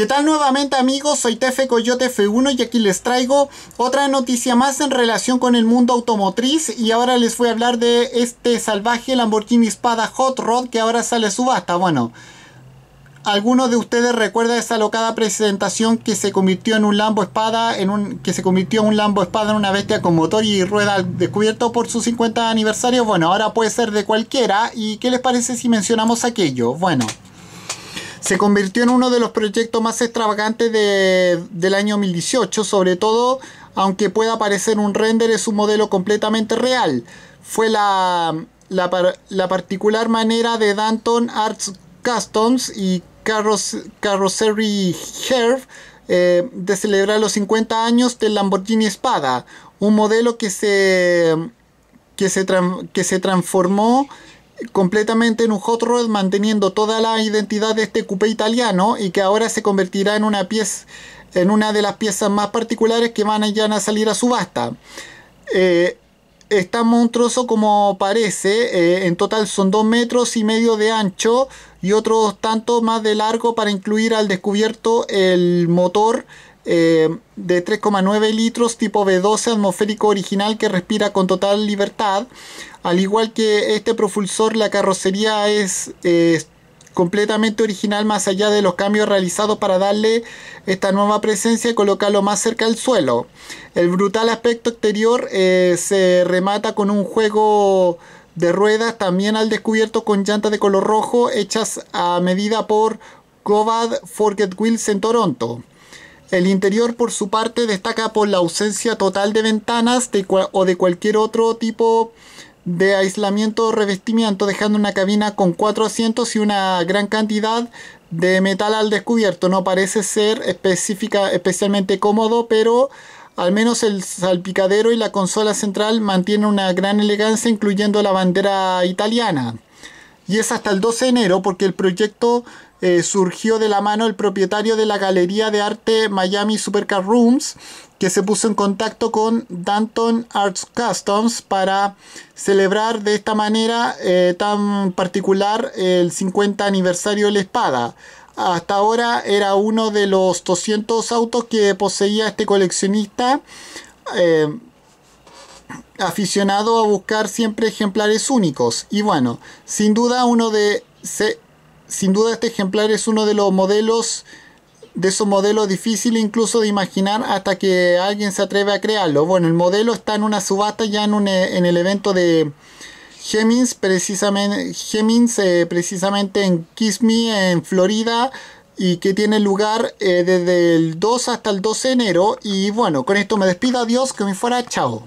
¿Qué tal nuevamente amigos? Soy Tefe Coyote F1 y aquí les traigo otra noticia más en relación con el mundo automotriz y ahora les voy a hablar de este salvaje Lamborghini Espada Hot Rod que ahora sale subasta. Bueno, ¿Alguno de ustedes recuerda esa locada presentación que se convirtió en un Lambo Espada, en un, que se convirtió en un Lambo Espada en una bestia con motor y rueda descubierto por su 50 aniversario. Bueno, ahora puede ser de cualquiera y ¿qué les parece si mencionamos aquello? Bueno... Se convirtió en uno de los proyectos más extravagantes de, del año 2018, sobre todo aunque pueda parecer un render, es un modelo completamente real. Fue la, la, particular manera de Danton Arts Customs y Carros, Carrosserie eh, de celebrar los 50 años del Lamborghini Espada, un modelo que se, que se, que se transformó completamente en un hot rod manteniendo toda la identidad de este coupé italiano y que ahora se convertirá en una pieza en una de las piezas más particulares que van a, a salir a subasta eh, es tan monstruoso como parece eh, en total son 2 metros y medio de ancho y otros tantos más de largo para incluir al descubierto el motor eh, de 3,9 litros tipo b 12 atmosférico original que respira con total libertad. Al igual que este propulsor, la carrocería es completamente original más allá de los cambios realizados para darle esta nueva presencia y colocarlo más cerca al suelo. El brutal aspecto exterior eh, se remata con un juego de ruedas también al descubierto con llantas de color rojo hechas a medida por Govad Forget Wheels en Toronto. El interior, por su parte, destaca por la ausencia total de ventanas o de cualquier otro tipo de aislamiento o revestimiento, dejando una cabina con cuatro asientos y una gran cantidad de metal al descubierto. No parece ser específica, especialmente cómodo, pero al menos el salpicadero y la consola central mantienen una gran elegancia, incluyendo la bandera italiana y es hasta el 12 de enero porque el proyecto eh, surgió de la mano del propietario de la Galería de Arte Miami Supercar Rooms, que se puso en contacto con Danton Arts Customs para celebrar de esta manera eh, tan particular el 50 aniversario de la espada. Hasta ahora era uno de los 200 autos que poseía este coleccionista. Eh, aficionado a buscar siempre ejemplares únicos y bueno, sin duda uno de sin duda este ejemplar es uno de los modelos de esos modelos difíciles incluso de imaginar hasta que alguien se atreve a crearlo. Bueno, el modelo está en una subasta ya en, eh, el evento de Hemings precisamente, en eh, precisamente en Kissimmee en Florida y que tiene lugar eh, desde el 2 hasta el 12 de enero y bueno, con esto me despido, adiós, que me fuera, chao.